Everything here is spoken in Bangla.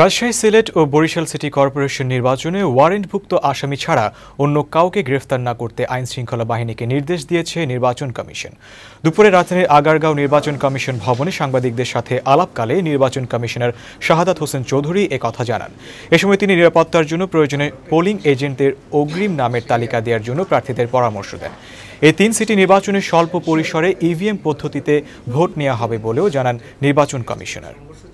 রাজশাহী সিলেট ও বরিশাল সিটি কর্পোরেশন নির্বাচনে ওয়ারেন্টভুক্ত আসামি ছাড়া অন্য কাউকে গ্রেফতার না করতে আইন শৃঙ্খলা বাহিনীকে নির্দেশ দিয়েছে নির্বাচন কমিশন দুপুরে রাজধানীর আগারগাঁও নির্বাচন কমিশন ভবনে সাংবাদিকদের সাথে আলাপকালে নির্বাচন কমিশনার শাহাদাত হোসেন চৌধুরী কথা জানান এ সময় তিনি নিরাপত্তার জন্য প্রয়োজনে পোলিং এজেন্টদের অগ্রিম নামের তালিকা দেওয়ার জন্য প্রার্থীদের পরামর্শ দেন এই তিন সিটি নির্বাচনে স্বল্প পরিসরে ইভিএম পদ্ধতিতে ভোট নেওয়া হবে বলেও জানান নির্বাচন কমিশনার